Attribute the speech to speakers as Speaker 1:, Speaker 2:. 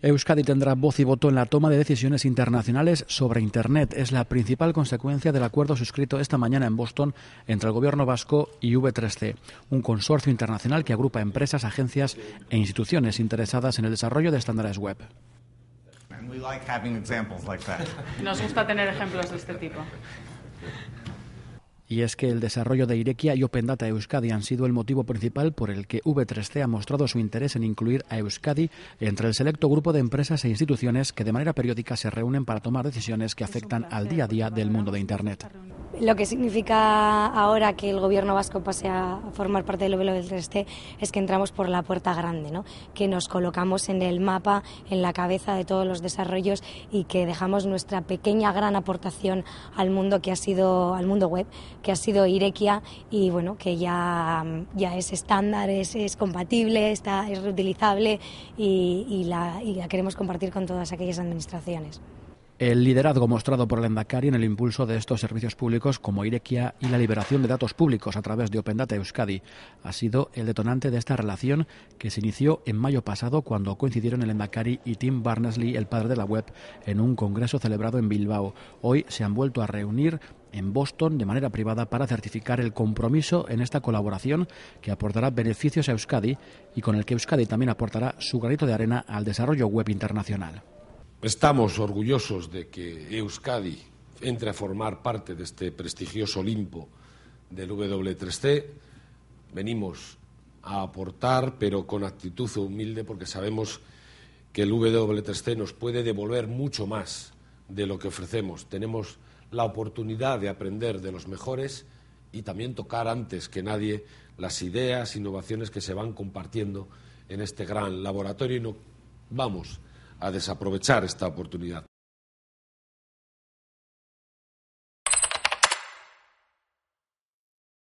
Speaker 1: Euskadi tendrá voz y voto en la toma de decisiones internacionales sobre Internet. Es la principal consecuencia del acuerdo suscrito esta mañana en Boston entre el Gobierno vasco y V3C, un consorcio internacional que agrupa empresas, agencias e instituciones interesadas en el desarrollo de estándares web.
Speaker 2: Nos gusta tener ejemplos de
Speaker 1: este tipo y es que el desarrollo de Irekia y Open Data Euskadi han sido el motivo principal por el que V3C ha mostrado su interés en incluir a Euskadi entre el selecto grupo de empresas e instituciones que de manera periódica se reúnen para tomar decisiones que afectan al día a día
Speaker 2: del mundo de Internet lo que significa ahora que el gobierno vasco pase a formar parte del velo del 3T es que entramos por la puerta grande, ¿no? que nos colocamos en el mapa, en la cabeza de todos los desarrollos y que dejamos nuestra pequeña gran aportación al mundo que ha sido, al mundo web, que ha sido Irequia y bueno, que ya, es estándar, es, es compatible, está, es reutilizable y la queremos compartir con todas aquellas administraciones
Speaker 1: el liderazgo mostrado por el Endacari en el impulso de estos servicios públicos como Irequia y la liberación de datos públicos a través de Open Data Euskadi ha sido el detonante de esta relación que se inició en mayo pasado cuando coincidieron el Endacari y Tim Barnesley, el padre de la web, en un congreso celebrado en Bilbao. Hoy se han vuelto a reunir en Boston de manera privada para certificar el compromiso en esta colaboración que aportará beneficios a Euskadi y con el que Euskadi también aportará su granito de arena al desarrollo web internacional.
Speaker 3: Estamos orgullosos de que Euskadi entre a formar parte de este prestigioso Olimpo del W3C. Venimos a aportar, pero con actitud humilde, porque sabemos que el W3C nos puede devolver mucho más de lo que ofrecemos. Tenemos la oportunidad de aprender de los mejores y también tocar antes que nadie las ideas, innovaciones que se van compartiendo en este gran laboratorio y no vamos a desaprovechar esta oportunidad.